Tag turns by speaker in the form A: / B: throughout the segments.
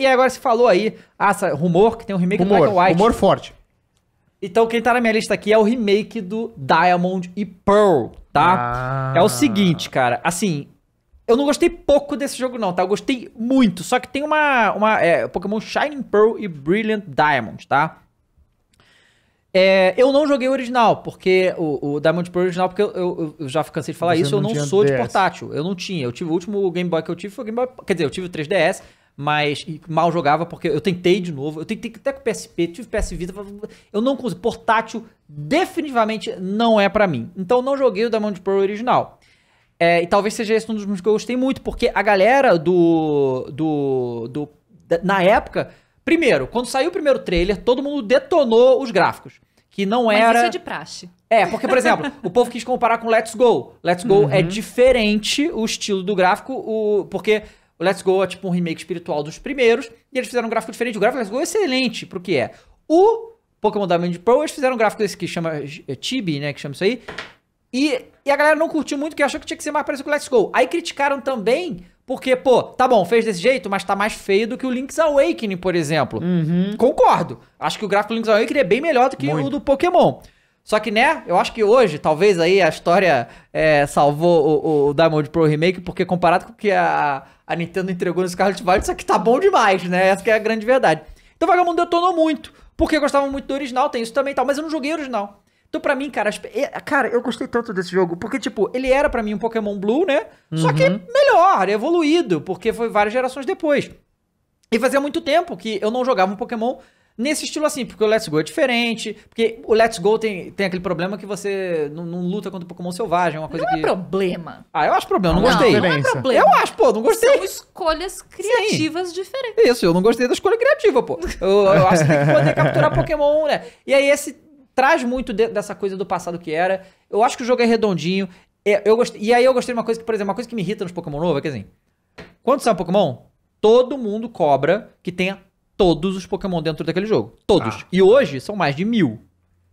A: E agora se falou aí, ah, rumor que tem um remake rumor, do Black White. Rumor forte. Então, quem tá na minha lista aqui é o remake do Diamond e Pearl, tá? Ah. É o seguinte, cara, assim, eu não gostei pouco desse jogo, não, tá? Eu gostei muito. Só que tem uma. uma é, Pokémon Shining Pearl e Brilliant Diamond, tá? É, eu não joguei o original, porque o, o Diamond Pearl é original, porque eu, eu, eu já cansei de falar Você isso, não eu não sou DS. de portátil. Eu não tinha. Eu tive, o último Game Boy que eu tive foi o Game Boy. Quer dizer, eu tive o 3DS, mas mal jogava, porque eu tentei de novo, eu tentei até com PSP, tive PS Vita, eu não consegui, portátil definitivamente não é para mim. Então não joguei o da Diamond pro original. É, e talvez seja esse um dos motivos que eu gostei muito, porque a galera do, do, do da, na época, primeiro, quando saiu o primeiro trailer, todo mundo detonou os gráficos, que não era... Mas isso é de
B: praxe. É, porque, por exemplo,
A: o povo quis comparar com Let's Go. Let's Go é uhum. é diferente o estilo do gráfico, o... porque o Let's Go é tipo um remake espiritual dos primeiros, e eles fizeram um gráfico diferente. O gráfico do Let's Go é excelente pro que é. O Pokémon Diamond Pro, eles fizeram um gráfico desse que chama Tibi, é, Chibi, né, que chama isso aí, e, e a galera não curtiu muito, porque achou que tinha que ser mais parecido com o Let's Go. Aí criticaram também porque, pô, tá bom, fez desse jeito, mas tá mais feio do que o Link's Awakening, por exemplo. Uhum. Concordo. Acho que o gráfico do Link's Awakening é bem melhor do que Muito. o do Pokémon. Só que, né, eu acho que hoje, talvez aí a história é, salvou o, o Diamond Pro Remake, porque comparado com o que a, a Nintendo entregou no Scarlet Violet, isso aqui tá bom demais, né? Essa que é a grande verdade. Então Vagabundo detonou muito, porque eu gostava muito do original, tem isso também e tal, mas eu não joguei o original. Então, pra mim, cara, cara, eu gostei tanto desse jogo, porque, tipo, ele era para mim um Pokémon Blue, né? Uhum. Só que uhum. melhor, evoluído, porque foi várias gerações depois. E fazia muito tempo que eu não jogava um Pokémon nesse estilo assim, porque o Let's Go é diferente, porque o Let's Go tem, tem aquele problema que você não, não luta contra o Pokémon selvagem, é uma coisa não é que... Não é problema. Ah, eu acho problema, não, não gostei. Não é problema. Eu acho, pô, não gostei. São
B: escolhas criativas Sim.
A: diferentes. Isso, eu não gostei da escolha criativa, pô. Eu, eu acho que tem que poder capturar Pokémon, né? E aí esse traz muito de, dessa coisa do passado que era. Eu acho que o jogo é redondinho. É, eu gostei, e aí eu gostei de uma coisa que, por exemplo, uma coisa que me irrita nos Pokémon novo é que assim, quando sai um Pokémon, todo mundo cobra que tenha todos os Pokémon dentro daquele jogo. Todos. Ah. E hoje são mais de mil.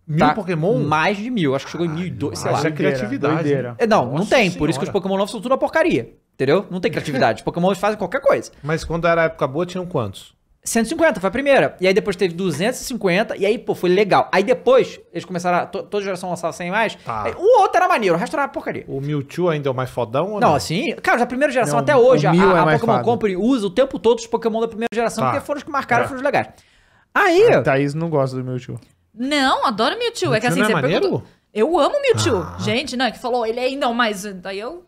A: Mil tá? Pokémon? Mais de mil. Acho que chegou em mil e dois, sei lá. Isso é criatividade. É, não, Nossa não tem. Senhora. Por isso que os Pokémon novos são tudo uma porcaria. Entendeu? Não tem criatividade. Os Pokémon fazem qualquer coisa. Mas quando era época boa, tinham quantos? 150 foi a primeira. E aí depois teve 250. E aí, pô, foi legal. Aí depois, eles começaram. A, to, toda geração lançava 100 mais. Tá. Aí, o outro era maneiro, o resto era porcaria. O Mewtwo ainda é o mais fodão
B: ou não? Não, assim.
A: Cara, da é primeira geração não, até hoje, a, a, a é Pokémon Company usa o tempo todo os Pokémon da primeira geração, tá. porque foram os que marcaram, é. foram os
B: legais. Aí. A
A: Thaís não gosta do Mewtwo.
B: Não, adoro Mewtwo. Mewtwo é que assim, não é você maneiro? Perguntou... Eu amo Mewtwo. Ah. Gente, não, é que falou, ele é ainda mais. Daí eu.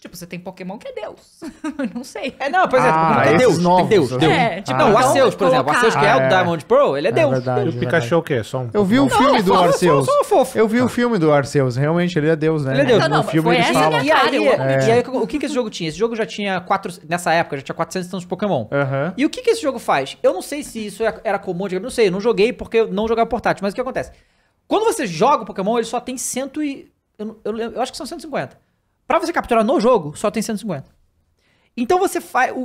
B: Tipo, você tem Pokémon que é Deus. não sei. É, não, por exemplo, ah, é Deus, novos, né? tem Deus, Deus. É, tipo, não, o então, Arceus, por exemplo. O Arceus que é o Diamond
A: é. Pro, ele é, é Deus. Verdade, e o é Pikachu é o quê? Só um... Eu vi o um filme do Arceus. Eu vi o um ah. filme do Arceus. Realmente, ele é Deus, né? Ele é Deus. Então, não, no filme eles E aí, e aí, o que que esse jogo tinha? Esse jogo já tinha quatro... Nessa época, já tinha 400 tantos Pokémon. E o que que esse jogo faz? Eu não sei se isso era comum Não sei, eu não joguei porque eu não jogava portátil. Mas o que acontece? Quando você joga o Pokémon, ele só tem cento e... Eu, eu, eu acho que são 150. Para você capturar no jogo, só tem 150. Então você faz. O,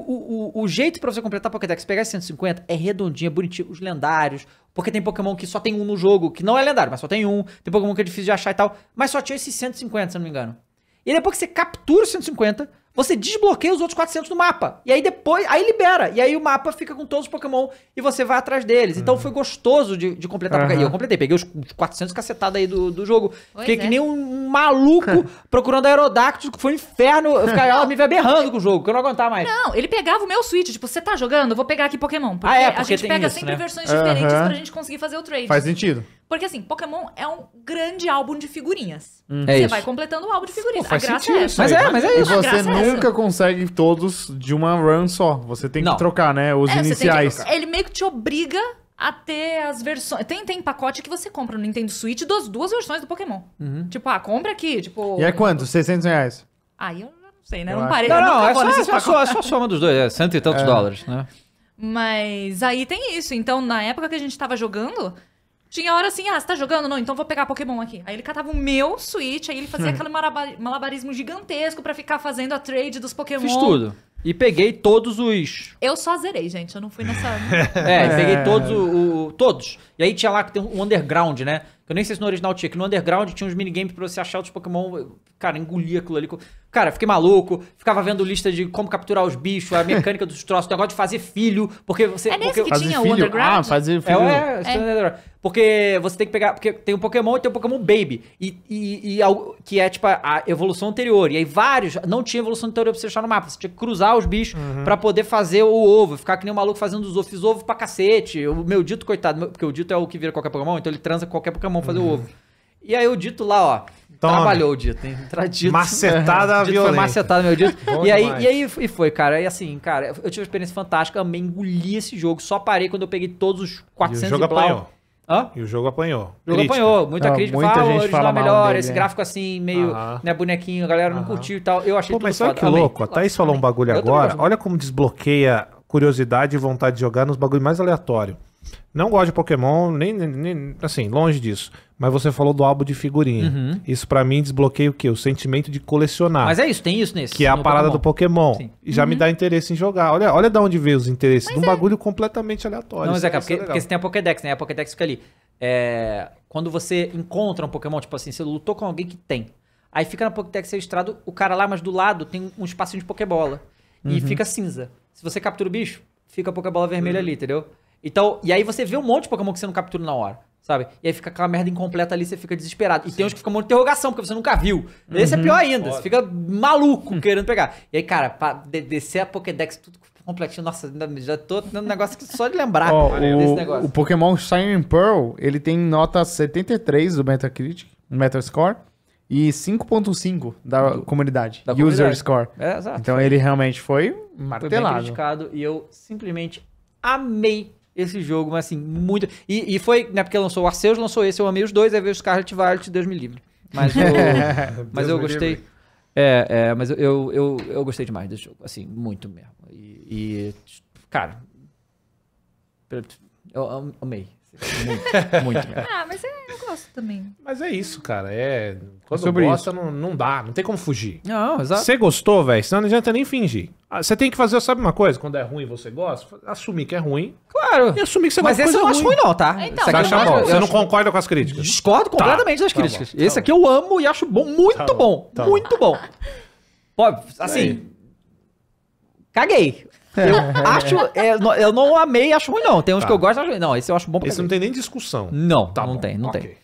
A: o, o jeito para você completar a Pokédex, pegar esse 150, é redondinho, é bonitinho, os lendários. Porque tem Pokémon que só tem um no jogo, que não é lendário, mas só tem um. Tem Pokémon que é difícil de achar e tal. Mas só tinha esses 150, se não me engano. E depois que você captura os 150, você desbloqueia os outros 400 do mapa. E aí depois, aí libera. E aí o mapa fica com todos os Pokémon e você vai atrás deles. Então uhum. Então foi gostoso de, de completar. Uhum. E eu completei, peguei os 400 cacetados aí do, do jogo. Pois Fiquei é. que nem um maluco procurando aerodactos, que foi um inferno. Eu ficava me berrando com o jogo, que eu não aguentava mais. Não,
B: ele pegava o meu Switch, tipo, você tá jogando? Vou pegar aqui Pokémon. Porque ah, é, porque a gente pega isso, sempre né? versões diferentes uhum. pra gente conseguir fazer o trade. Faz sentido. Porque assim, Pokémon é um grande álbum de figurinhas. Hum. É você isso. vai completando o álbum de figurinhas. Pô, a graça é essa. Mas é, mas é isso. E você é nunca é
A: consegue todos de uma run só. Você tem Não. que trocar, né? Os é, iniciais. Ele
B: meio que te obriga a ter as versões. Tem, tem pacote que você compra no Nintendo Switch das duas versões do Pokémon. Uhum. Tipo, ah, compra aqui. Tipo. E é quanto?
A: 600 reais?
B: Aí eu não sei, né? não parei. Não, não, é só, é, só, é só a soma
A: dos dois, é cento e tantos é. dólares, né?
B: Mas aí tem isso. Então, na época que a gente tava jogando, tinha hora assim, ah, você tá jogando? Não, então vou pegar Pokémon aqui. Aí ele catava o meu Switch, aí ele fazia hum. aquele malabarismo gigantesco para ficar fazendo a trade dos Pokémon. Fiz tudo.
A: E peguei todos os.
B: Eu só zerei, gente. Eu não fui nessa. É, é, peguei todos
A: o, o, Todos. E aí tinha lá que tem um underground, né? Eu nem sei se no original tinha, que no Underground tinha uns minigames pra você achar os Pokémon. Cara, engolia aquilo ali. Cara, fiquei maluco. Ficava vendo lista de como capturar os bichos, a mecânica dos troços, o negócio de fazer filho. Porque você. É nesse que tinha o Underground? Ah, fazer é, filho. É, é, é, Porque você tem que pegar. Porque tem um Pokémon e tem um Pokémon Baby. E, e, e que é tipo a evolução anterior. E aí vários. Não tinha evolução anterior pra você achar no mapa. Você tinha que cruzar os bichos uhum. pra poder fazer o ovo. Ficar que nem um maluco fazendo os ovos. Fiz ovo pra cacete. O meu dito, coitado. Porque o dito é o que vira qualquer Pokémon, então ele transa qualquer Pokémon mão fazer uhum. o ovo. E aí o dito lá, ó. Trabalhou o dito, hein? Tradito. Macetada dito violenta. Foi macetada meu dito. e aí, e aí e foi, cara. E assim, cara, eu tive uma experiência fantástica, amei, engoli esse jogo. Só parei quando eu peguei todos os 400 e o jogo e apanhou. Hã? E o jogo apanhou. O jogo crítica. apanhou. Muita ah, crítica. Muita fala, gente é fala melhor, dele, esse é. gráfico assim, meio uh -huh. né, bonequinho, a galera não uh -huh. curtiu e tal. Eu achei Pô, mas olha que louco. A Thaís falou um bagulho eu agora. Olha como desbloqueia curiosidade e vontade de jogar nos bagulhos mais aleatórios. Não gosto de Pokémon, nem, nem, assim, longe disso. Mas você falou do álbum de figurinha. Uhum. Isso para mim desbloqueia o quê? O sentimento de colecionar. Mas é isso, tem isso nesse. Que é a parada Pokémon. do Pokémon. E já uhum. me dá interesse em jogar. Olha, olha de onde veio os interesses. Mas de um é... bagulho completamente aleatório. Não, mas é, cara, porque, é porque você tem a Pokédex, né? A Pokédex fica ali. É... Quando você encontra um Pokémon, tipo assim, você lutou com alguém que tem. Aí fica na Pokédex registrado o cara lá, mas do lado tem um espacinho de Pokébola. Uhum. E fica cinza. Se você captura o bicho, fica a Pokébola vermelha uhum. ali, entendeu? Então, e aí você vê um monte de Pokémon que você não captura na hora, sabe? E aí fica aquela merda incompleta ali, você fica desesperado. E Sim. tem uns que ficam de interrogação, porque você nunca viu. Uhum, Esse é uhum. pior ainda, foda. você fica maluco querendo pegar. E aí, cara, pra de descer a Pokédex tudo completinho, nossa, já tô tendo um negócio que só de lembrar oh, desse o, negócio. O Pokémon Shining Pearl, ele tem nota 73 do Metacritic, Metascore e 5.5 da comunidade, da user comunidade. score. É, então ele realmente foi martelado. Foi bem criticado e eu simplesmente amei esse jogo, mas assim, muito. E, e foi, né, porque lançou o Arceus, lançou esse, eu amei os dois, aí veio o Scarlet Violet, Deus me livre. Mas eu, mas eu gostei. É, é, mas eu, eu, eu, eu, gostei demais desse jogo, assim, muito mesmo. E, e cara, eu amei, muito, muito mesmo.
B: Ah, mas é, eu gosto também.
A: Mas é isso, cara. É, quando você sobre gosta, Não, não dá, não tem como fugir. Não, exato. Você gostou, velho, senão não adianta nem fingir. Ah, você tem que fazer, sabe uma coisa? Quando é ruim você gosta, assumir que é ruim. Claro. E assumir que você gosta é Mas esse eu não acho ruim não, tá? Então, você, acha bom. você não concorda com as críticas? Discordo tá, completamente tá. das críticas. Tá bom, tá esse aqui eu amo e acho bom, muito tá tá bom, muito bom. Pode, assim caguei. É. Eu acho, é, eu não amei, acho ruim não. Tem uns tá. que eu gosto, acho ruim. Não, esse eu acho bom pra Esse caguei. não tem nem discussão. Não, tá não bom. tem, não okay. tem.